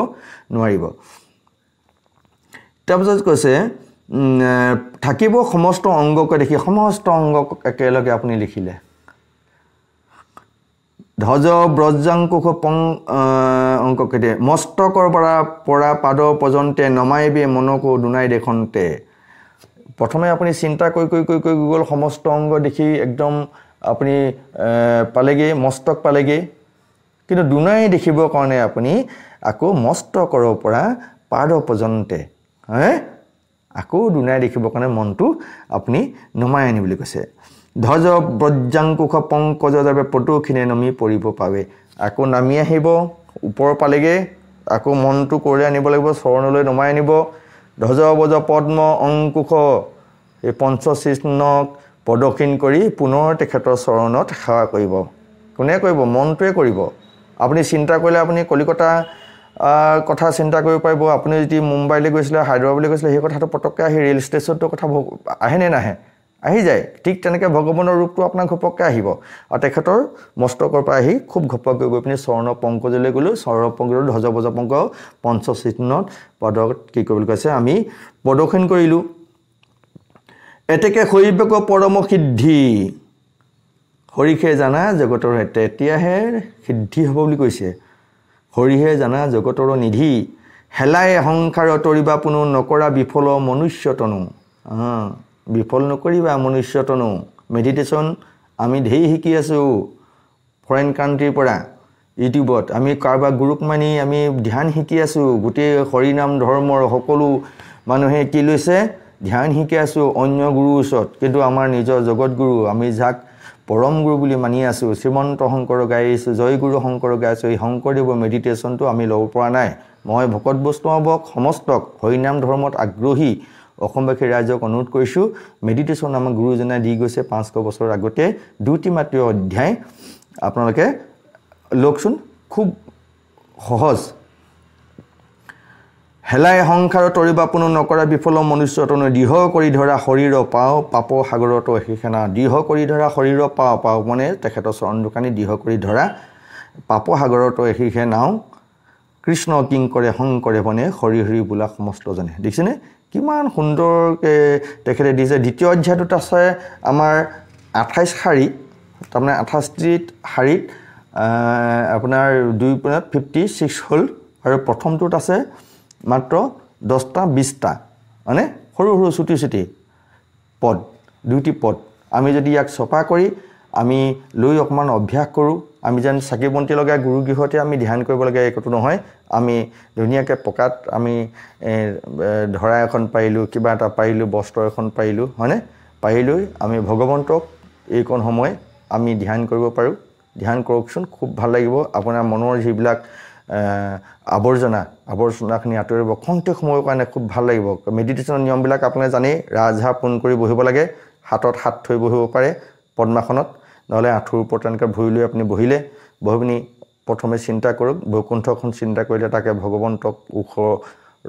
নোৱাৰিব তাৰপিছত কৈছে থাকিব সমস্ত অংগকে দেখি সমস্ত অংগক একেলগে আপুনি লিখিলে ধ্বজ ব্ৰজাংকুশ পং অংকে মস্তকৰ পৰা পৰা পাদ পৰ্যন্তে নমাই নমাইবে মনকো দুনাই দেখন্তে প্ৰথমে আপুনি চিন্তা কৰি কৰি কৰি কৰি গৈ গ'ল সমস্ত অংগ দেখি একদম আপুনি পালেগৈ মস্তক পালেগৈ কিন্তু দুনাই দেখিবৰ কাৰণে আপুনি আকৌ মস্তকৰ পৰা পাদ পৰ্যন্তে হে আকৌ দুনাই দেখিবৰ কাৰণে মনটো আপুনি নমাই আনি বুলি কৈছে ধ্বজ ব্ৰজাংকুশ পংকজাবে পটুখিনে নমি পৰিব পাৰে আকৌ নামি আহিব ওপৰ পালেগৈ আকৌ মনটো কৰি আনিব লাগিব চৰণলৈ নমাই আনিব ধ্বজ বজ পদ্ম অংকুশ এই পঞ্চচিহ্নক প্ৰদক্ষিণ কৰি পুনৰ তেখেতৰ চৰণত সেৱা কৰিব কোনে কৰিব মনটোৱে কৰিব আপুনি চিন্তা কৰিলে আপুনি কলিকতা কথা চিন্তা কৰিব পাৰিব আপুনি যদি মুম্বাইলৈ গৈছিলে হায়দৰাবাদলৈ গৈছিলে সেই কথাটো পটককৈ আহি ৰে'ল ষ্টেচনটোৰ কথা আহে নে নাহে আহি যায় ঠিক তেনেকৈ ভগৱানৰ ৰূপটো আপোনাৰ ঘপককৈ আহিব আৰু তেখেতৰ মস্তকৰ পৰা আহি খুব ঘপককৈ গৈ পিনি স্বৰ্ণ পংকজলৈ গ'লোঁ স্বৰ্ণ পংকজত ধ্বজবজ পংক পঞ্চচিহ্নত পদ কি কৰিবলৈ কৈছে আমি প্ৰদৰ্শন কৰিলোঁ এতেকে শৈৱক পৰম সিদ্ধি হৰিষে জানা জগতৰ তেতিয়াহে সিদ্ধি হ'ব বুলি কৈছে হৰিহে জানা জগতৰ নিধি হেলাই সংসাৰ তৰিবা পুনৰ নকৰা বিফল মনুষ্য বিফল নকৰিবা মনুষ্যতনো মেডিটেশ্যন আমি ধেৰ শিকি আছোঁ ফৰেইন কাণ্ট্ৰিৰ পৰা ইউটিউবত আমি কাৰোবাক গুৰুক মানি আমি ধ্যান শিকি আছোঁ গোটেই হৰিনাম ধৰ্মৰ সকলো মানুহে কি লৈছে ধ্যান শিকি আছোঁ অন্য গুৰুৰ ওচৰত কিন্তু আমাৰ নিজৰ জগতগুৰু আমি যাক পৰম গুৰু বুলি মানি আছোঁ শ্ৰীমন্ত শংকৰ গাই আহিছোঁ জয়গুৰু শংকৰ গাই আছোঁ এই শংকৰদেৱৰ মেডিটেশ্যনটো আমি ল'ব পৰা নাই মই ভকত বৈষ্ণৱক সমস্তক হৰিনাম ধৰ্মত আগ্ৰহী অসমবাসী ৰাইজক অনুৰোধ কৰিছোঁ মেডিটেশ্যন আমাক গুৰুজনাই দি গৈছে পাঁচশ বছৰ আগতে দুটি মাতৃ অধ্যায় আপোনালোকে লওকচোন খুব সহজ হেলাই সংসাৰ তৰিব পুনৰ নকৰা বিফল মনুষ্য তনু দৃঢ় কৰি ধৰা শৰীৰ পাওঁ পাপ সাগৰতো সেইখানা দৃঢ় কৰি ধৰা শৰীৰ পাওঁ পাওঁ মানে তেখেতৰ চৰণ দোকানী দৃঢ় কৰি ধৰা পাপ সাগৰতো সেইহে নাও কৃষ্ণ কিং কৰে শং মানে হৰি হৰি বোলা সমস্তজনে দেখিছেনে কিমান সুন্দৰকৈ তেখেতে দিছে দ্বিতীয় অধ্যায়টোত আছে আমাৰ আঠাইছ শাৰী তাৰমানে আঠাইছটিত শাৰীত আপোনাৰ দুই পইণ্ট ফিফটি ছিক্স হ'ল আৰু প্ৰথমটোত আছে মাত্ৰ দহটা বিছটা মানে সৰু সৰু চুটি চুটি পদ দুইটি পদ আমি যদি ইয়াক চফা কৰি আমি লৈ অকণমান অভ্যাস কৰোঁ আমি যেন চাকি বন্তি লগাই গুৰুগৃহতে আমি ধ্যান কৰিব লাগে একোটো নহয় আমি ধুনীয়াকৈ পকাত আমি ধৰা এখন পাৰিলোঁ কিবা এটা পাৰিলোঁ বস্ত্ৰ এখন পাৰিলোঁ হয়নে পাৰি লৈ আমি ভগৱন্তক এইকণ সময় আমি ধ্যান কৰিব পাৰোঁ ধ্যান কৰকচোন খুব ভাল লাগিব আপোনাৰ মনৰ যিবিলাক আৱৰ্জনা আৱৰ্জনাখিনি আঁতৰিব খন্তেক সময়ৰ কাৰণে খুব ভাল লাগিব মেডিটেশ্যনৰ নিয়মবিলাক আপোনাৰ জানেই ৰাজহাঁহ পোন কৰি বহিব লাগে হাতত হাত থৈ বহিব পাৰে পদ্মাসনত নহ'লে আঁঠুৰ ওপৰত তেনেকৈ ভৰি লৈ আপুনি বহিলে বহি পিনি প্ৰথমে চিন্তা কৰক বৈকুণ্ঠখন চিন্তা কৰিলে তাকে ভগৱন্তক ওখ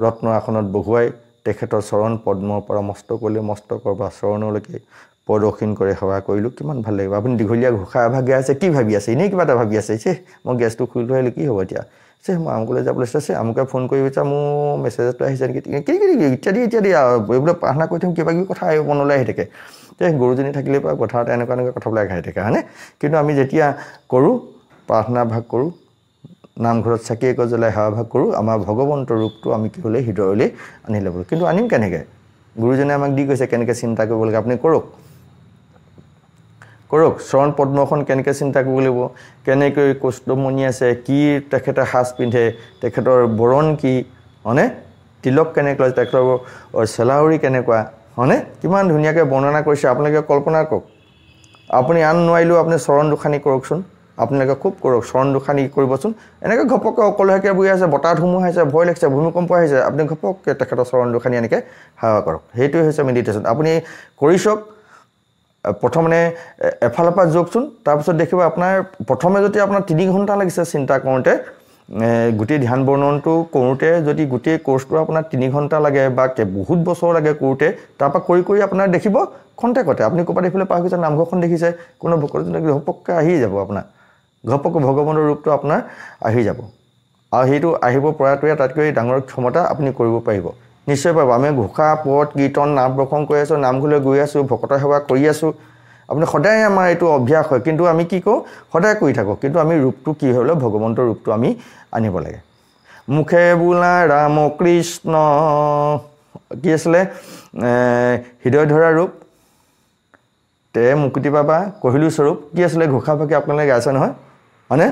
ৰত্ন আসনত বহুৱাই তেখেতৰ চৰণ পদ্মৰ পৰা মস্ত মস্তকলৈ মস্তকৰ পৰা চৰণলৈকে প্ৰদক্ষিণ কৰে সেৱা কৰিলোঁ কিমান ভাল লাগিব আপুনি দীঘলীয়া ঘোষা এভাগে আছে কি ভাবি আছে এনেই কিবা এটা ভাবি আছে ছে মই গেছটো খুলি থৈ আহিলোঁ কি হ'ব এতিয়া সে মই আমুকলৈ যাবলৈ চাই আমুকে ফোন কৰি পিছা মোৰ মেছেজ এটা আহিছে নেকি কি কি ইত্যাদি ইত্যাদি আৰু এইবোৰ প্ৰাৰ্থনা কৰি থাকোঁ কিবা কিবি কথা আহিব মনলৈ আহি থাকে যে গৰুজনী থাকিলে পৰা কথা এটা এনেকুৱা এনেকুৱা কথাবিলাক আহি থাকে হয়নে কিন্তু আমি যেতিয়া কৰোঁ প্ৰাৰ্থনা ভাগ কৰোঁ নামঘৰত চাকি এক জ্বলাই সেৱা ভাগ কৰোঁ আমাৰ ভগৱন্তৰ ৰূপটো আমি কি হ'লে হৃদয়লৈ আনি ল'ব কিন্তু আনিম কেনেকৈ গুৰুজনে আমাক দি কৈছে কেনেকৈ চিন্তা কৰিব লাগে আপুনি কৰক কৰক শ্ৰৱণ পদ্মখন কেনেকৈ চিন্তা কৰিব লাগিব কেনেকৈ কষ্টমণি আছে কি তেখেতে সাজ পিন্ধে তেখেতৰ বৰণ কি হয়নে তিলক কেনেকুৱা তেখেতৰ চেলাউৰি কেনেকুৱা হয়নে কিমান ধুনীয়াকৈ বৰ্ণনা কৰিছে আপোনালোকে কল্পনা কৰক আপুনি আন নোৱাৰিলেও আপুনি চৰণ দোষানি কৰকচোন আপোনালোকে খুব কৰক চৰণ দোষানি কৰিবচোন এনেকৈ ঘপককৈ অকলশৰীয়াকৈ বহি আছে বতাহ আহিছে ভয় লাগিছে ভূমিকম্প আহিছে আপুনি ঘপককৈ তেখেতৰ চৰণ দোষানি এনেকৈ সেৱা কৰক সেইটোৱে হৈছে মেডিটেশ্যন আপুনি কৰি চাওক প্ৰথমে এফালৰ পৰা যোগচোন তাৰপিছত দেখিব আপোনাৰ প্ৰথমে যদি আপোনাৰ তিনি ঘণ্টা লাগিছে চিন্তা কৰোঁতে গোটেই ধ্যান বৰ্ণনটো কৰোঁতে যদি গোটেই কৰ্চটো আপোনাৰ তিনি ঘণ্টা লাগে বা বহুত বছৰ লাগে কৰোঁতে তাৰপৰা কৰি কৰি আপোনাৰ দেখিব খন্তেকতে আপুনি ক'ৰবাত দেখিবলৈ পাহৰি গৈছে নামঘৰখন দেখিছে কোনো ভকতজনে ঘপককৈ আহি যাব আপোনাৰ ঘপককৈ ভগৱানৰ ৰূপটো আপোনাৰ আহি যাব আৰু সেইটো আহিব পৰাটোৱে আটাইতকৈ ডাঙৰ ক্ষমতা আপুনি কৰিব পাৰিব নিশ্চয় পাব আমি ঘোষা পদ কীৰ্তন নাম প্ৰসং কৰি আছোঁ নামঘৰলৈ গৈ আছোঁ ভকতৰ সেৱা কৰি আছোঁ আপুনি সদায় আমাৰ এইটো অভ্যাস হয় কিন্তু আমি কি কৰোঁ সদায় কৰি থাকোঁ কিন্তু আমি ৰূপটো কি হ'লেও ভগৱন্তৰ ৰূপটো আমি আনিব লাগে মুখে বোলা ৰাম কৃষ্ণ কি আছিলে হৃদয় ধৰা ৰূপ তে মুকুতি পাবা কহিলো স্বৰূপ কি আছিলে ঘোষা ফাঁকি আপোনালোকে গাইছে নহয় হয়নে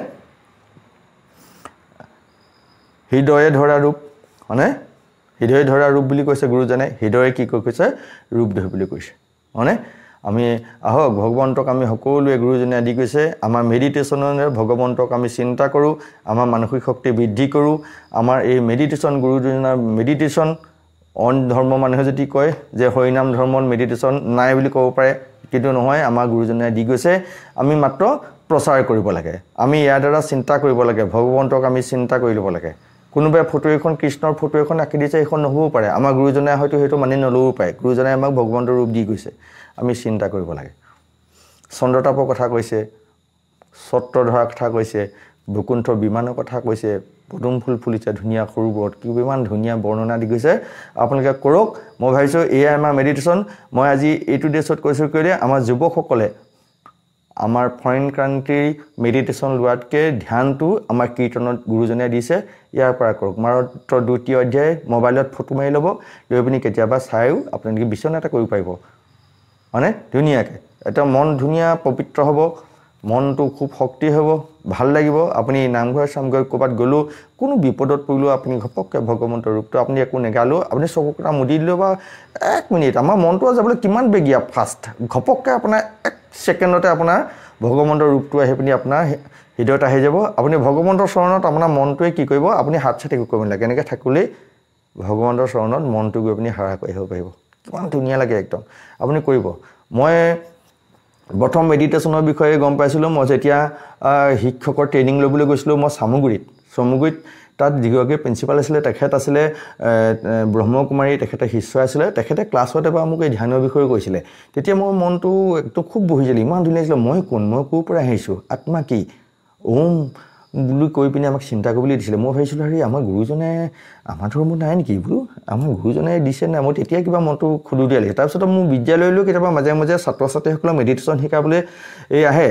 হৃদয়ে ধৰা ৰূপ হয়নে হৃদয় ধৰা ৰূপ বুলি কৈছে গুৰুজনে হৃদয়ে কি কৈ কৈছে ৰূপ ধৰ বুলি কৈছে হয়নে আমি আহক ভগৱন্তক আমি সকলোৱে গুৰুজনে আদি কৈছে আমাৰ মেডিটেশ্যনেৰে ভগৱন্তক আমি চিন্তা কৰোঁ আমাৰ মানসিক শক্তি বৃদ্ধি কৰোঁ আমাৰ এই মেডিটেশ্যন গুৰুজনাৰ মেডিটেশ্যন অন ধৰ্ম মানুহে যদি কয় যে হৰিনাম ধৰ্মত মেডিটেশ্যন নাই বুলি ক'ব পাৰে কিন্তু নহয় আমাৰ গুৰুজনে দি গৈছে আমি মাত্ৰ প্ৰচাৰ কৰিব লাগে আমি ইয়াৰ দ্বাৰা চিন্তা কৰিব লাগে ভগৱন্তক আমি চিন্তা কৰি ল'ব লাগে কোনোবাই ফটো এখন কৃষ্ণৰ ফটো এখন আঁকি দিছে সেইখন নহ'বও পাৰে আমাৰ গুৰুজনাই হয়তো সেইটো মানি নল'বও পাৰে গুৰুজনাই আমাক ভগৱন্তৰ ৰূপ দি গৈছে আমি চিন্তা কৰিব লাগে চন্দ্ৰতাপৰ কথা কৈছে সত্ৰ ধৰাৰ কথা কৈছে বকুণ্ঠ বিমানৰ কথা কৈছে পদুম ফুল ফুলিছে ধুনীয়া সৰুবোৰত কি ইমান ধুনীয়া বৰ্ণনা দি গৈছে আপোনালোকে কৰক মই ভাবিছোঁ এয়াই আমাৰ মেডিটেশ্যন মই আজি এইটো ডেছত কৈছোঁ কেলৈ আমাৰ যুৱকসকলে আমাৰ ফৰেন কাণ্ট্ৰিৰ মেডিটেশ্যন লোৱাতকৈ ধ্যানটো আমাৰ কীৰ্তনত গুৰুজনে দিছে ইয়াৰ পৰা কৰক মাৰত্ৰ দ্বিতীয় অধ্যায় মোবাইলত ফটো মাৰি ল'ব লৈ পিনি কেতিয়াবা চায়ো আপোনালোকে বিচনা এটা কৰিব পাৰিব হয়নে ধুনীয়াকৈ এতিয়া মন ধুনীয়া পবিত্ৰ হ'ব মনটো খুব শক্তি হ'ব ভাল লাগিব আপুনি নামঘৰ চামঘৰ ক'ৰবাত গ'লেও কোনো বিপদত পৰিলেও আপুনি ঘপককৈ ভগৱন্তৰ ৰূপটো আপুনি একো নেগালেও আপুনি চকু কটা মুদি দিলেও বা এক মিনিট আমাৰ মনটো যাবলৈ কিমান বেগীয়া ফাষ্ট ঘপককৈ আপোনাৰ ছেকেণ্ডতে আপোনাৰ ভগৱন্তৰ ৰূপটো আহি পিনি আপোনাৰ হৃদয়ত আহি যাব আপুনি ভগৱন্তৰ চৰণত আপোনাৰ মনটোৱে কি কৰিব আপুনি হাত চাতি কৰিব নালাগে এনেকৈ থাকিলেই ভগৱন্তৰ চৰণত মনটো গৈ পিনি হাৰা কৰি আহিব পাৰিব কিমান ধুনীয়া লাগে একদম আপুনি কৰিব মই প্ৰথম মেডিটেশ্যনৰ বিষয়ে গম পাইছিলোঁ মই যেতিয়া শিক্ষকৰ ট্ৰেইনিং ল'বলৈ গৈছিলোঁ মই চামুগুৰিত চামুগুৰিত তাত যিগৰাকী প্ৰিঞ্চিপাল আছিলে তেখেত আছিলে ব্ৰহ্মকুমাৰী তেখেতে শিষ্য আছিলে তেখেতে ক্লাছত এবাৰ মোক এই ধ্যানৰ বিষয়ে কৈছিলে তেতিয়া মোৰ মনটো একদম খুব বহি যায় ইমান ধুনীয়া আছিলে মই কোন মই ক'ৰ পৰা আহিছোঁ আত্মা কি ওম বুলি কৈ পিনি আমাক চিন্তা কৰিবলৈ দিছিলে মই ভাবিছিলোঁ হেৰি আমাৰ গুৰুজনে আমাৰ ধৰ্ম নাই নেকি বোলো আমাৰ গুৰুজনে দিছে নাই মই তেতিয়া কিবা মনটো দিয়া খুদুদিয়ালে তাৰপিছত মোৰ বিদ্যালয়লৈ কেতিয়াবা মাজে মাজে ছাত্ৰ ছাত্ৰীসকলক মেডিটেশ্যন শিকাবলৈ এই আহে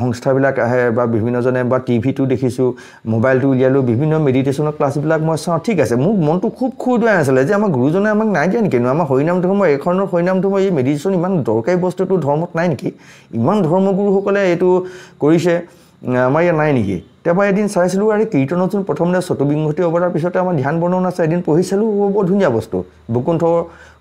সংস্থাবিলাক আহে বা বিভিন্নজনে বা টিভিটো দেখিছোঁ মোবাইলটো উলিয়ালোঁ বিভিন্ন মেডিটেশ্যনৰ ক্লাছবিলাক মই চাওঁ ঠিক আছে মোৰ মনটো খুব খুদুৱাই আছিলে যে আমাৰ গুৰুজনে আমাক নাই দিয়া নেকি ন আমাৰ হৰিনাম ধৰ্ম এইখনৰ হৰিনাম ধৰ্ম এই মেডিটেশ্যন ইমান দৰকাৰী বস্তুটো ধৰ্মত নাই নেকি ইমান ধৰ্মগুৰুসকলে এইটো কৰিছে আমাৰ ইয়াত নাই নেকি তাৰপৰা এদিন চাইছিলোঁ আৰু কীৰ্তনচোন প্ৰথমতে চতুবিংঘটি অৱতাৰ পিছতে আমাৰ ধ্যান বৰ্ণন আছে এদিন পঢ়িছিলোঁ বৰ ধুনীয়া বস্তু বকুণ্ঠ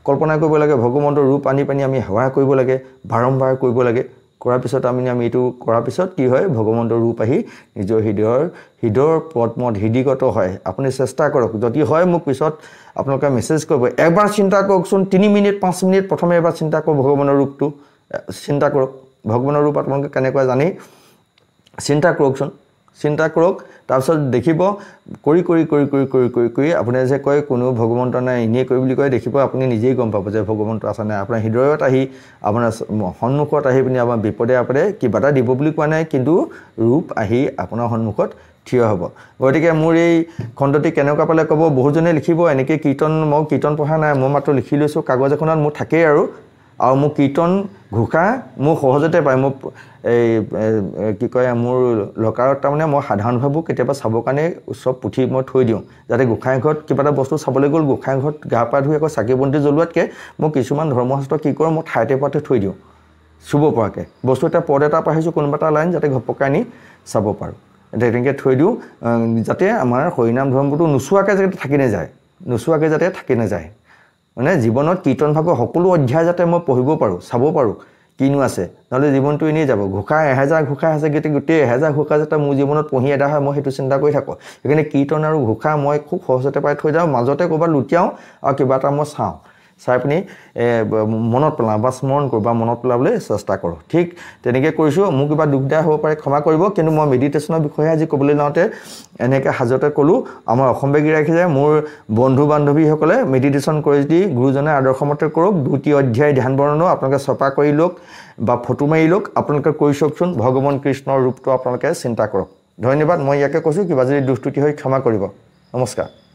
কল্পনা কৰিব লাগে ভগৱন্তৰ ৰূপ আনি পানী আমি সেৱা কৰিব লাগে বাৰম্বাৰ কৰিব লাগে কৰাৰ পিছত আমি আমি এইটো কৰাৰ পিছত কি হয় ভগৱন্তৰ ৰূপ আহি নিজৰ হৃদয়ৰ হৃদয়ৰ পদ্মত হৃদিগত হয় আপুনি চেষ্টা কৰক যদি হয় মোক পিছত আপোনালোকে মেছেজ কৰিব এবাৰ চিন্তা কৰকচোন তিনি মিনিট পাঁচ মিনিট প্ৰথমে এবাৰ চিন্তা কৰক ভগৱানৰ ৰূপটো চিন্তা কৰক ভগৱানৰ ৰূপ আপোনালোকে কেনেকুৱা জানেই চিন্তা কৰকচোন চিন্তা কৰক তাৰপিছত দেখিব কৰি কৰি কৰি কৰি কৰি কৰি কৰি আপুনি যে কয় কোনো ভগৱন্ত নাই এনেই কৰি বুলি কয় দেখিব আপুনি নিজেই গম পাব যে ভগৱন্ত আছে নাই আপোনাৰ হৃদয়ত আহি আপোনাৰ সন্মুখত আহি পিনি আমাৰ বিপদে আপদে কিবা এটা দিব বুলি কোৱা নাই কিন্তু ৰূপ আহি আপোনাৰ সন্মুখত থিয় হ'ব গতিকে মোৰ এই খণ্ডটি কেনেকুৱা পালে ক'ব বহুজনে লিখিব এনেকৈ কীৰ্তন মই কীৰ্তন পঢ়া নাই মই মাত্ৰ লিখি লৈছোঁ কাগজ এখনত মোৰ থাকেই আৰু আৰু মোৰ কীৰ্তন ঘোষা মোৰ সহজতে পায় মোৰ এই কি কয় মোৰ লকাৰত তাৰমানে মই সাধাৰণভাৱেও কেতিয়াবা চাবৰ কাৰণে চব পুথি মই থৈ দিওঁ যাতে গোঁসাই ঘৰত কিবা এটা বস্তু চাবলৈ গ'ল গোঁসাই ঘৰত গা পা ধুই আকৌ চাকি বন্তি জ্বলোৱাতকৈ মই কিছুমান ধৰ্মশাস্ত্ৰ কি কৰোঁ মই ঠাইতে পাতে থৈ দিওঁ চুব পৰাকৈ বস্তু এটা পদ এটা পাহৰিছোঁ কোনোবা এটা লাইন যাতে ঘপককৈ আনি চাব পাৰোঁ তেনেকৈ থৈ দিওঁ যাতে আমাৰ হৰিনাম ধৰ্মটো নোচোৱাকৈ যাতে থাকি নাযায় নোচোৱাকৈ যাতে থাকি নাযায় মানে জীৱনত কীৰ্তন ভাগৰ সকলো অধ্যায় যাতে মই পঢ়িব পাৰোঁ চাব পাৰোঁ কিনো আছে নহ'লে জীৱনটো এনেই যাব ঘোষা এহেজাৰ ঘোষা আছে গতিকে গোটেই এহেজাৰ ঘোষা যাতে মোৰ জীৱনত পঢ়ি এটা হয় মই সেইটো চিন্তা কৰি থাকোঁ সেইকাৰণে কীৰ্তন আৰু ঘোষা মই খুব সহজতে পাই থৈ যাওঁ মাজতে ক'ৰবাত লুটিয়াওঁ আৰু কিবা এটা মই চাওঁ চাই পিনি মনত পেলাওঁ বা স্মৰণ কৰোঁ বা মনত পেলাবলৈ চেষ্টা কৰোঁ ঠিক তেনেকৈ কৰিছোঁ মোৰ কিবা দিগদাৰ হ'ব পাৰে ক্ষমা কৰিব কিন্তু মই মেডিটেশ্যনৰ বিষয়ে আজি ক'বলৈ যাওঁতে এনেকৈ সাজতে ক'লোঁ আমাৰ অসমবেগী যায় মোৰ বন্ধু বান্ধৱীসকলে মেডিটেশ্যন কৰি দি গুৰুজনে আদৰ্শমতে কৰক দুটি অধ্যায় ধ্যান বৰ্ণ আপোনালোকে চপা কৰি লওক বা ফটো মাৰি লওক আপোনালোকে কৰি চাওকচোন ভগৱান কৃষ্ণৰ ৰূপটো আপোনালোকে চিন্তা কৰক ধন্যবাদ মই ইয়াকে কৈছোঁ কিবা যদি দুষ্টুটি হয় ক্ষমা কৰিব নমস্কাৰ